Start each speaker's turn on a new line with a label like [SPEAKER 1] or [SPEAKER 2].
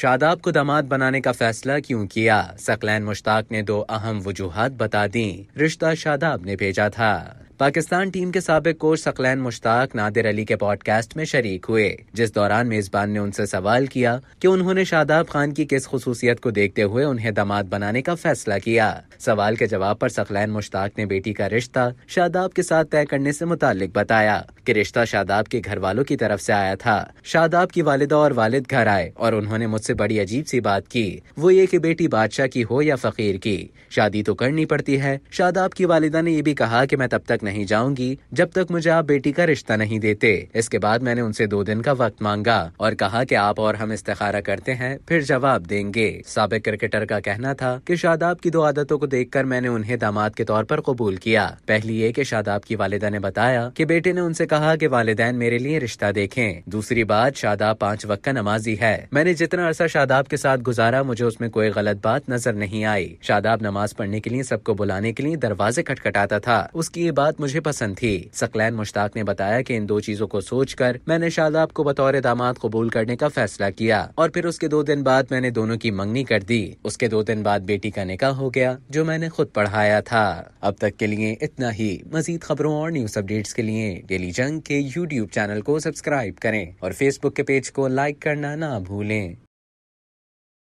[SPEAKER 1] शादाब को दामाद बनाने का फैसला क्यों किया सकलैन मुश्ताक ने दो अहम वजूहत बता दी रिश्ता शादाब ने भेजा था पाकिस्तान टीम के सबक कोच सकलैन मुश्ताक नादिर अली के पॉडकास्ट में शरीक हुए जिस दौरान मेजबान ने उनसे सवाल किया कि उन्होंने शादाब खान की किस खसूसियत को देखते हुए उन्हें दामाद बनाने का फैसला किया सवाल के जवाब पर सकलैन मुश्ताक ने बेटी का रिश्ता शादाब के साथ तय करने से मुतालिक बताया कि रिश्ता शादाब के घर वालों की तरफ से आया था शादाब की वालिदा और वालिद घर आए और उन्होंने मुझसे बड़ी अजीब सी बात की वो ये कि बेटी बादशाह की हो या फकीर की शादी तो करनी पड़ती है शादाब की वालिदा ने ये भी कहा कि मैं तब तक नहीं जाऊंगी जब तक मुझे आप बेटी का रिश्ता नहीं देते इसके बाद मैंने उनसे दो दिन का वक्त मांगा और कहा कि आप और हम इस्तेखारा करते हैं फिर जवाब देंगे सबक क्रिकेटर का कहना था कि शादाब की दो आदतों को देखकर मैंने उन्हें दामाद के तौर पर कबूल किया पहली ये कि शादाब की वालिदा ने बताया कि बेटे ने उनसे कहा कहा कि वालदेन मेरे लिए रिश्ता देखें दूसरी बात शादाब पाँच वक्त का नमाजी है मैंने जितना अरसा शादाब के साथ गुजारा मुझे उसमें कोई गलत बात नजर नहीं आई शादाब नमाज पढ़ने के लिए सबको बुलाने के लिए दरवाजे खटखटाता था उसकी ये बात मुझे पसंद थी सकलैन मुश्ताक ने बताया की इन दो चीजों को सोच कर मैंने शादाब को बतौर दामाद कबूल करने का फैसला किया और फिर उसके दो दिन बाद मैंने दोनों की मंगनी कर दी उसके दो दिन बाद बेटी का निकाह हो गया जो मैंने खुद पढ़ाया था अब तक के लिए इतना ही मजीद खबरों और न्यूज अपडेट्स के लिए डेली जंग के यूट्यूब चैनल को सब्सक्राइब करें और फेसबुक के पेज को लाइक करना ना भूलें